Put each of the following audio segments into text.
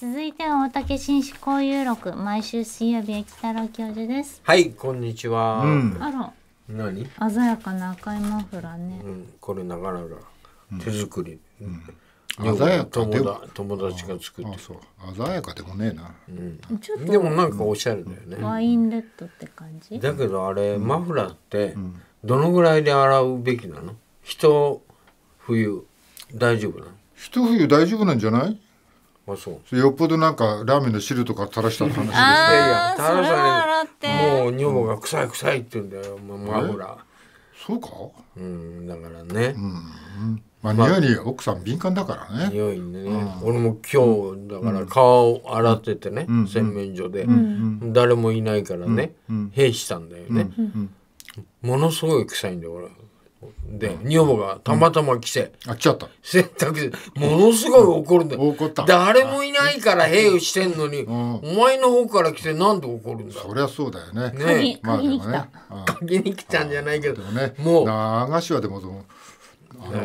続いては大竹紳士交友録毎週水曜日駅太郎教授ですはいこんにちは、うんあら何、鮮やかな赤いマフラーねうん、これなかなか手作り、うん鮮やかで友も達友達が作ってあそう鮮やかでもねえな、ちょでもなんかおしゃれだよね、ワインレッドって感じだけどあれ、マフラーってどのぐらいで洗うべきなの一冬大丈夫なの一冬大丈夫なんじゃないあそうよっぽどなんかラーメンの汁とか垂らした話ですねいや垂らされもう女房が臭い臭いって言うんだよもうマフラそうかうんだからねうんまあ、匂いに奥さん敏感だからね。匂いね、俺も今日だから顔を洗っててね、洗面所で、誰もいないからね、うん、閉したんだよね、ものすごい臭いんだよ俺。で、女房がたまたま来て、あ、来ちゃった。洗濯機、ものすごい怒るんだよ。怒った。誰もいないから兵をしてんのに、お前の方から来てなんで怒るんだそりゃそうだよね。ね鍵、まあ、に来た。鍵に来たんじゃないけど、ね、もう。長しはでも、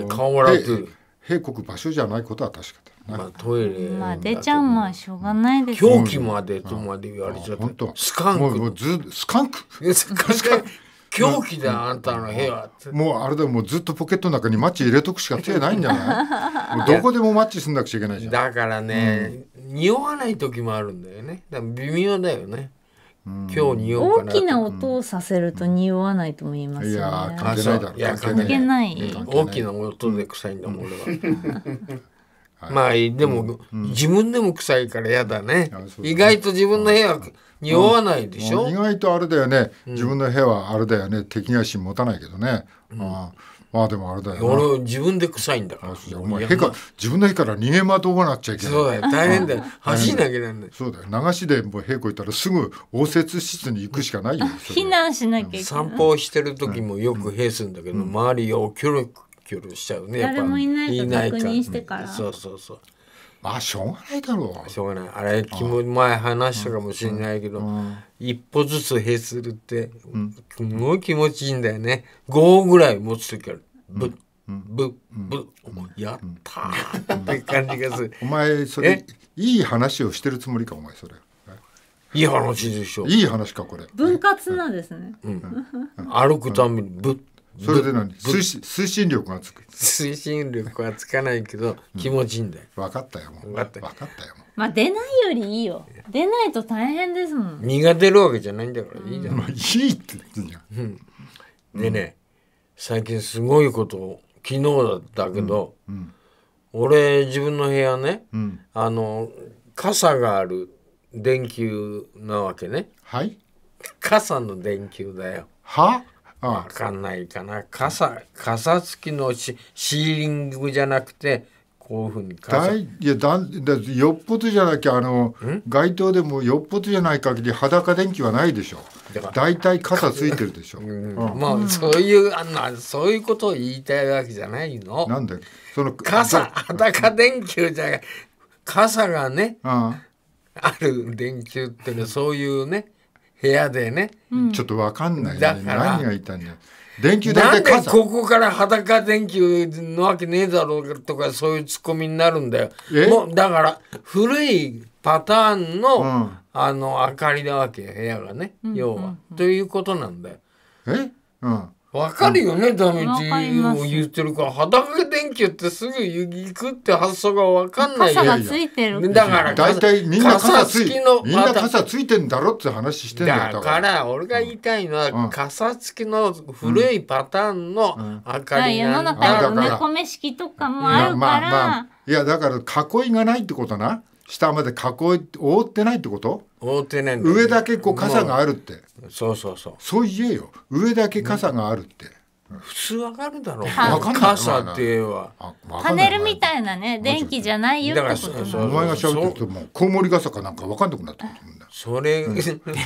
顔洗って。兵国場所じゃないことは確かだ、ね。まあトイレ。まあ出ちゃうまあしょうがないです、狂気までとまで言われちゃった。スカンク。もうもうずスカンク。スカンク。狂気だよ、あんたの部屋ってもうあれだもうずっとポケットの中にマッチ入れとくしか手ないんじゃない どこでもマッチすんなくちゃいけないじゃんだからね、うん、匂わない時もあるんだよねだから微妙だよね今日匂う大きな音をさせると匂わないと思いますよ、ね、いや関係ないだろ関係ない大きな音で臭いんだもん俺はまあでも、自分でも臭いから嫌だね意外と自分の部屋匂わないでしょ、意外とあれだよね、自分の部屋はあれだよね敵が心持たないけどね、あまあでもあれだよ俺自分で臭いんだからお前部か自分の部屋から逃げ惑わなっちゃいけないそうだよ大変だよ走んなきゃいけないそうだよ流しでもう平行行ったらすぐ応接室に行くしかないよ避難しなきゃいけない散歩してる時もよく平すんだけど、周りをキョロキョロしちゃうねやっぱ誰もいないか確認してからそうそうそうまあしょうがないだろうしょうがないあれ君も前話したかもしれないけど、一歩ずつへするって、すごい気持ちいいんだよね5ぐらい持つ時あるぶっぶっぶやったって感じがするお前それいい話をしてるつもりかお前それ。いい話でしょ。いい話かこれ。分割なんですね。歩くためにぶっそれで何推進推進力がつく推進力はつかないけど気持ちいいんだよ、分かったよもう分かったよまあ出ないよりいいよ出ないと大変ですもん身が出るわけじゃないんだからいいじゃん、まあ、いいって言うんじゃん、うん、でね最近すごいこと昨日だったけど、うんうん、俺自分の部屋ね、あの傘がある電球なわけねはい傘の電球だよはわかんないかな傘傘付きのシーリングじゃなくてこういうふうにだいいやだだよっぽどじゃなきゃあの街頭でもよっぽどじゃない限り裸電気はないでしょ大体傘ついてるでしょ、うんうん、まあそういうあのそういうことを言いたいわけじゃないのなんでその傘裸電球じゃ傘がね、うん、ある電球ってねそういうね部屋でね、ちょっとわかんない、ね、何がいたんだ電球なんでここから裸電球のわけねえだろうとかそういうツッコミになるんだよもうだから古いパターンの、うん、あの明かりなわけ部屋がね、要は、ということなんだよえうんわかるよね、ダメージを言ってるから裸電球ってすぐ行くって発想がわかんない傘がついてるだから大体みんな傘つきのみんな傘ついてんだろって話してんだだから俺が言いたいのは、うん、傘付きの古いパターンの明かりなんだ、うん、世の中に埋め込め式とかもあるから、まあまあまあ、いやだから囲いがないってことな下まで囲い覆ってないってこと覆ってない上だけこう傘があるって、そうそうそうそう言えよ上だけ傘があるって、普通わかるだろう。傘かんない。傘っては。パネルみたいなね、電気じゃないよってことお前がべってるともうコウモリ傘かなんかわかんなくなってくるんだ。それ、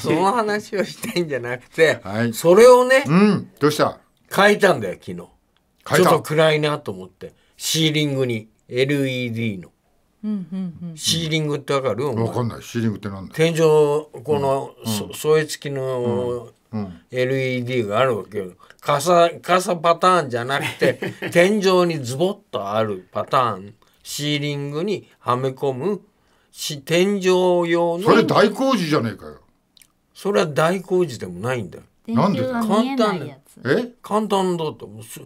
その話をしたいんじゃなくて、それをね、どうした変えたんだよ、昨日。ちょっと暗いなと思って、シーリングに LED の。シーリングってわかるわかんないシーリングってなんだ天井この、うん、添え付きの、LED があるわけよ傘傘パターンじゃなくて 天井にズボッとあるパターンシーリングにはめ込むし天井用のそれ大工事じゃねえかよそれは大工事でもないんだよなんで簡単だですえ簡単だってもうす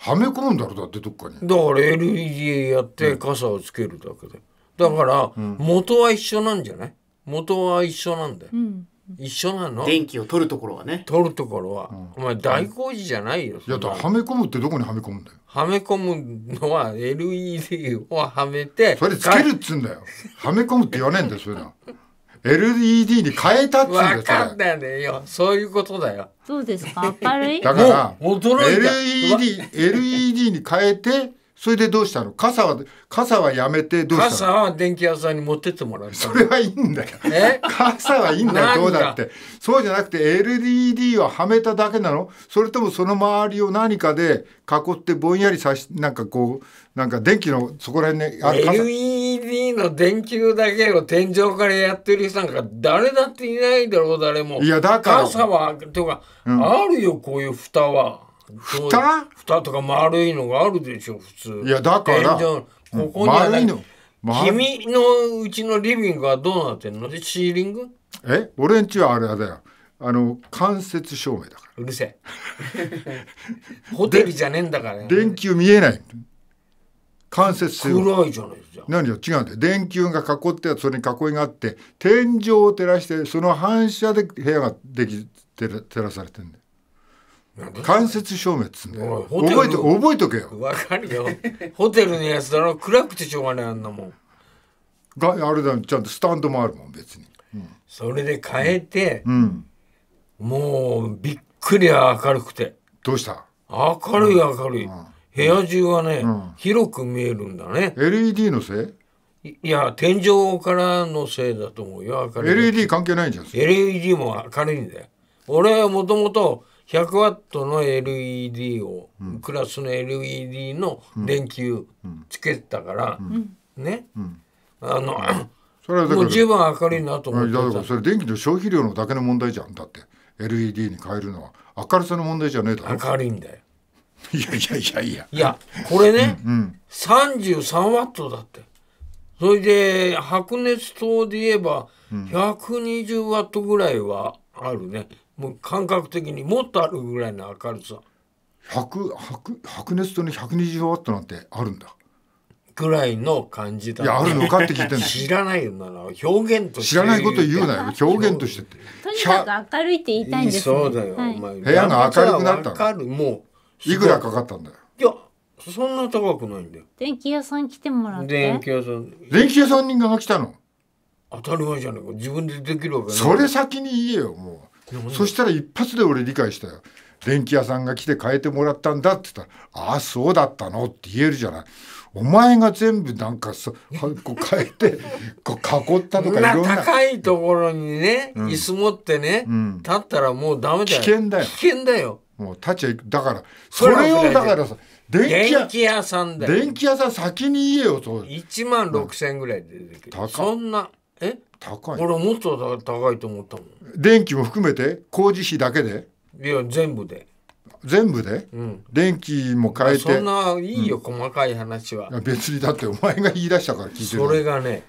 はめ込むんだろだってどっかにだから LED やって傘をつけるだけで、だから元は一緒なんじゃない元は一緒なんだよ、うん一緒なの電気を取るところはね取るところは、お前大工事じゃないよいやだはめ込むってどこにはめ込むんだよはめ込むのは LED をはめてそれつけるっつうんだよはめ込むって言わねえんだよそれは。LED に変えたっていうかんないよそういうことだよそうですか明るい だから LED, LED に変えてそれでどうしたの傘は傘はやめてどうしたの傘は電気屋さんに持ってってもらっそれはいいんだよ傘はいいんだよどうだってそうじゃなくて LED ははめただけなのそれともその周りを何かで囲ってぼんやりさしなんかこうなんか電気のそこら辺にある傘 LED の電球だけを天井からやってる人なんか誰だっていないだろう誰もいやだから傘はとか、うん、あるよこういう蓋は蓋蓋とか丸いのがあるでしょ普通いやだからここにある、の君のうちのリビングはどうなってんのシーリングえ俺んちはあれだよあの間接照明だからうるせえ ホテルじゃねえんだから、ね、電球見えない間接性暗いじゃないですか何よ違うんだ電球が囲ってそれに囲いがあって天井を照らしてその反射で部屋ができて照らされてるんだよ間接照明っつんだよ覚えて覚えとけよわかるよホテルのやつだろ暗くてしょうがないあんなもんがあれだちゃんとスタンドもあるもん別に、うん、それで変えて、うん、もうびっくり明るくてどうした明るい明るい、うん部屋中はね、うん、広く見えるんだね LED のせいいや天井からのせいだと思うよ明るい LED 関係ないんじゃん LED も明るいんだよ俺はもともと100ワットの LED を、うん、クラスの LED の電球つけてたから、うん、ね、あの、それはもう十分明るいなと思ってだからそれ電気の消費量のだけの問題じゃんだって LED に変えるのは明るさの問題じゃねえだろ明るいんだよいやいやいやいや。いや、これね、うんうん、33ワットだって。それで、白熱灯で言えば、120ワットぐらいはあるね。もう感覚的にもっとあるぐらいの明るさ。白白白熱灯に120ワットなんてあるんだ。ぐらいの感じだ、ね、いやあるのかって聞いて 知らないよな表現として知らないこと言うなよ表現としてとにかく明るいって言いたいんです、ね、そうだよ、はい、お前部屋が明るくなったもういくらかかったんだよいやそんな高くないんだよ電気屋さん来てもらって電気屋さん電気屋さんにが来たの当たり前じゃないか自分でできるわけそれ先に言えよもうそしたら一発で俺理解したよ電気屋さんが来て変えてもらったんだって言ったら「ああそうだったの」って言えるじゃないお前が全部なんかそこう変えてこう囲ったとかいろんな高いところにね、うん、椅子持ってね、うん、立ったらもうダメだよ危険だよ危険だよもう立ちゃいだからそれをだからさ電気屋さんだよ電気屋さん先に言えよそう1万6,000円ぐらいで出てくる、そんなえ高い俺もっと高いと思ったもん電気も含めて工事費だけでいや全部で全部で、うん、電気も変えてそんないいよ、うん、細かい話は別にだってお前が言い出したから聞いてるそれがね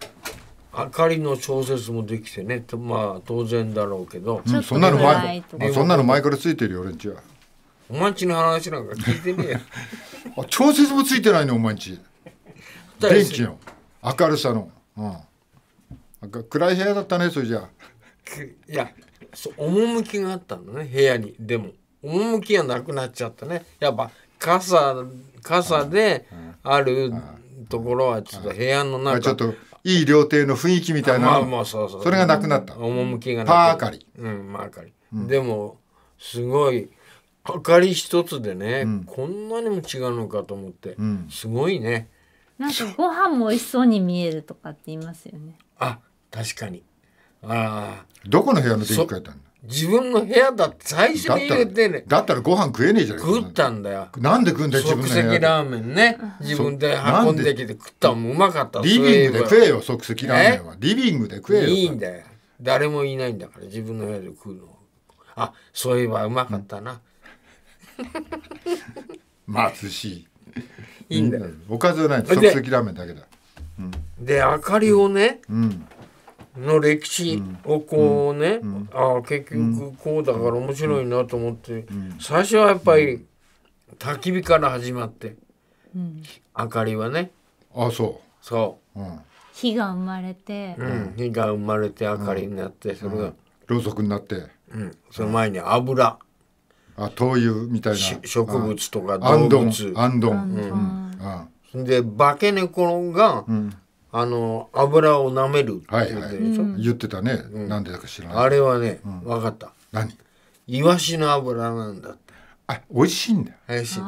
明かりの調節もできてねまあ当然だろうけど、うん、そんなの前そんなの前からついてるよ俺んちはお前んちの話なんか聞いてねえよ 調節もついてないのお前んち電気の明るさの、うん、暗い部屋だったねそれじゃあいや趣があったのね部屋にでも趣がなくなっちゃったねやっぱ傘傘であるところはちょっと部屋の中、ちょっといい料亭の雰囲気みたいなまあまあそうそうそれがなくなった趣がなくなったでもすごい明かり一つでね、うん、こんなにも違うのかと思って、うん、すごいねなんかご飯も美味しそうに見えるとかって言いますよねあ確かにああどこの部屋の電気変えたの自分の部屋だって最初に入れてねだったらご飯食えねえじゃん食ったんだよなんで食うんだよ自分の即席ラーメンね自分で運んできて食ったもうまかったリビングで食えよ即席ラーメンはリビングで食えよいいんだよ誰もいないんだから自分の部屋で食うのあそういえばうまかったな、うん、貧しいいいんだよおかずはない即席ラーメンだけだで、明かりをね、うん、の歴史をこうね、うん、ああ結局こうだから面白いなと思って、最初はやっぱり焚き火から始まって、明かりはねあそうそう、火が生まれて、火が生まれて明かりになって、それが、ろうそくになって、その前に油あ灯油みたいな植物とか動物アンドンアンドン、うんで化け猫が、あの油を舐めるはいはい、言ってたね、うん、なんでだか知らないあれはね、うん、分かった何イワシの油なんだってあ美味しいんだ美味しい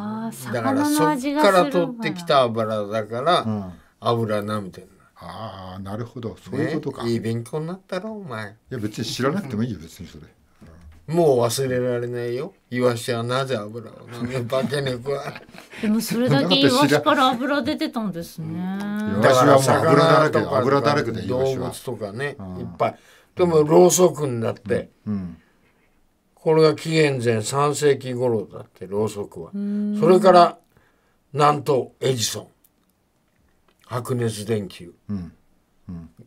だからそっから取ってきた油だから、うん、油舐めてるああなるほどそういうことか、ね、いい勉強になったろお前いや別に知らなくてもいいよ別にそれもう忘れられないよイワシはなぜ油を飲む 化け猫はでもそれだけイワシから油出てたんですねイワシはもう油だらけ油だらけで動物とかねいっぱいでもろうそくになって、うんうん、これが紀元前3世紀頃だってろうそくはそれからなんとエジソン白熱電球、うん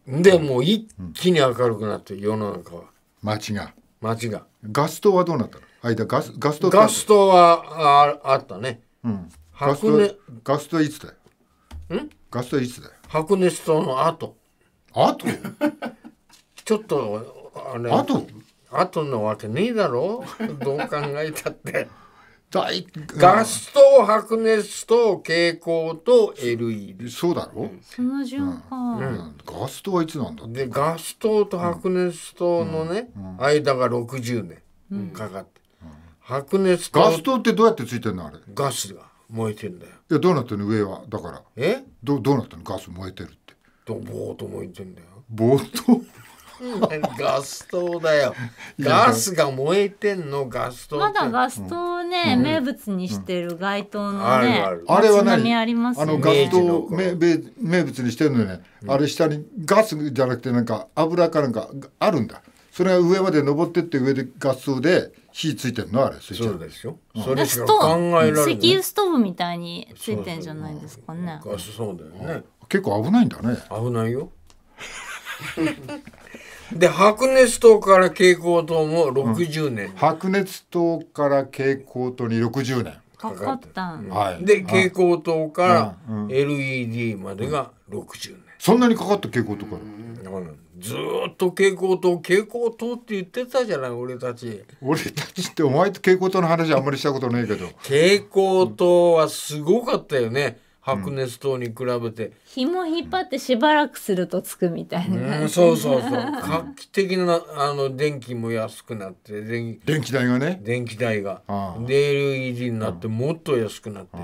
でもう一気に明るくなって世の中は街が街がガス灯はどうなったの間ガスガス灯ガス灯はああったね、うん、ガスガスいつだよんガスいつだよ白熱灯の後後 ちょっとあれ後後のわけねえだろどう考えたって大ガスと白熱と蛍光と LED そうだろその順か、うん、ガス灯はいつなんだでガス灯と白熱灯のね、間が60年かかって、白熱灯ガスとってどうやってついてんのあれガスが燃えてんだよいやどうなってんの上はだからえどどうなってんのガス燃えてるってどぼーっと燃えてんだよぼーっと ガス灯だよ。ガスが燃えてんの、ガス灯。まだガス灯をね、うん、名物にしてる街灯のね、あれはね、あのガス灯を名名物にしてるのね、うん、あれ下にガスじゃなくてなんか油かなんかあるんだ。それが上まで登ってって上でガス灯で火ついてるのあれ。そうですよ。それしか考えられない。石油ストーブみたいについてんじゃないですかね。ガスそうだよね。結構危ないんだね。危ないよ。で白熱灯から蛍光灯も60年、うん、白熱灯から蛍光灯に60年かかったはい、で蛍光灯から LED までが60年、そんなにかかった蛍光灯から、うん、ずっと蛍光灯蛍光灯って言ってたじゃない俺たち俺たちってお前と蛍光灯の話あんまりしたことないけど蛍光灯はすごかったよね、白熱灯に比べて、うん、紐引っ張ってしばらくするとつくみたいなうん、そうそうそう画期的なあの電気も安くなって電気代がね電気代が電流維持になってもっと安くなって。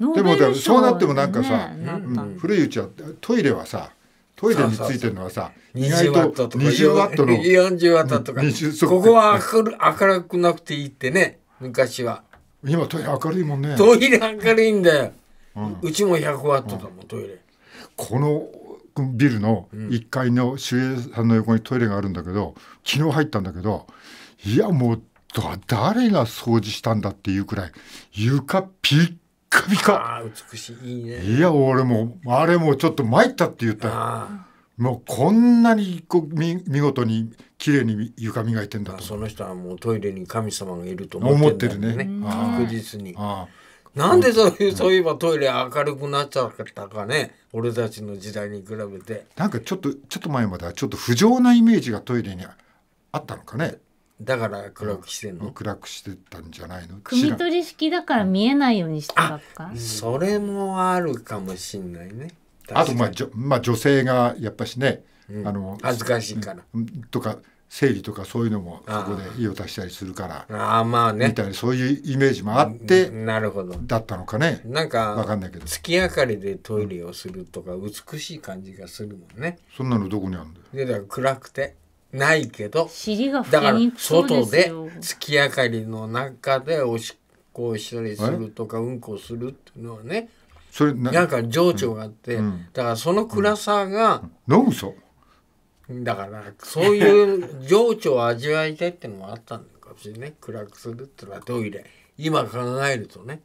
でもそうなってもなんかさ、ねうん、古いうちはトイレはさトイレについてるのはさ意外と20ワットの40ワットとかここは明るくなくていいってね昔は。今トイレ明るいもんねトイレ明るいんだよ、うん、うちも100ワットだもん、うん、トイレこのビルの1階の守衛さんの横にトイレがあるんだけど昨日入ったんだけどいやもう誰が掃除したんだっていうくらい床ピッカピカ美しいいいねいや俺もあれもちょっと参ったって言ったよもうこんなにこう見見事に綺麗に床磨いてんだとその人はもうトイレに神様がいると思ってるね確実に。なんでそういう、そういえばトイレ明るくなっちゃったかね俺たちの時代に比べてなんかちょっとちょっと前まではちょっと不浄なイメージがトイレにあったのかねだから暗くしてんの、暗くしてたんじゃないの組取り式だから見えないようにしてたか、それもあるかもしんないねあとまあ、まあ、女性がやっぱしねあの恥ずかしいから。とか生理とかそういうのもそこで意を足したりするからあまあねみたいなそういうイメージもあってなるほどだったのかねなんか分かんないけど月明かりでトイレをするとか美しい感じがするもんねそんなのどこにあるんだよでだから暗くてないけど尻がだから外で月明かりの中でおしっこをしたりするとかうんこするっていうのはねそれなんか情緒があって、うんうん、だからその暗さが、うん、飲むぞだからそういう情緒を味わいたいってのもあったのかもしれない 暗くするっていうのはトイレ今考えるとね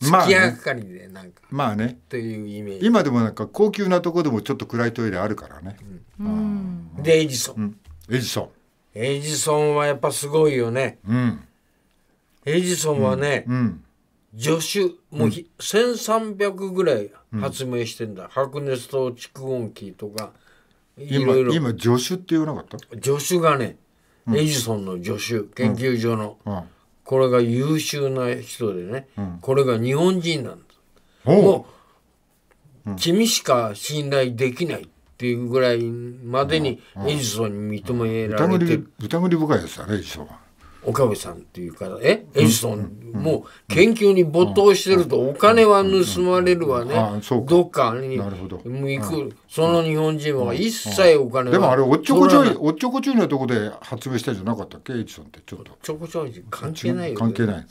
月明かりでなんかまあねというイメージ今でもなんか高級なとこでもちょっと暗いトイレあるからね、うんでエジソン、うん、エジソンエジソンはやっぱすごいよね、うん、エジソンはね、助手もう、うん、1300ぐらい発明してんだ、白熱灯蓄音機とか今今助手って言わなかった助手がね、エジソンの助手研究所の、これが優秀な人でね、これが日本人なんですもう、君しか信頼できないっていうぐらいまでにエジソンに認められて、疑り深いですよねエジソンは。岡部さんっていう方えエジソンも研究に没頭してるとお金は盗まれるわねどっかに行くその日本人は一切お金はでもあれおっちょこちょいおっちょこちょいのとこで発明したじゃなかったっけエジソンってちょっとちょこちょい関係ないよ、関係ない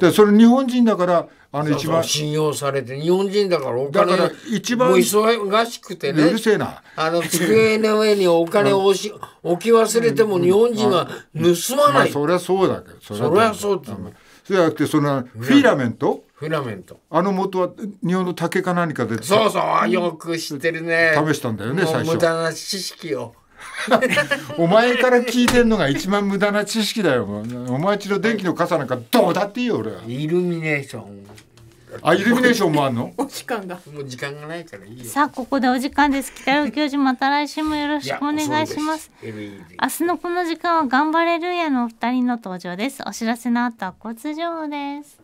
でそれ日本人だからあの一番信用されて日本人だからお金だから一番忙しくてねうるせえなあの机の上にお金を置し 置き忘れても日本人は盗まない、まあ、そりゃそうだけどそりゃそうだそうじゃなくてそのフィラメントフィラメントあの元は日本の竹か何かでそうそうよく知ってるね試したんだよね最初無駄な知識をお前から聞いてんのが一番無駄な知識だよお前ちの電気の傘なんかどうだっていいよ俺はイルミネーションあイルミネーションもあんのお時間がもう時間がないからいいよさあここでお時間です北尾教授また来週もよろしくお願いします明日のこの時間は頑張れるやのお二人の登場ですお知らせの後は交通情報です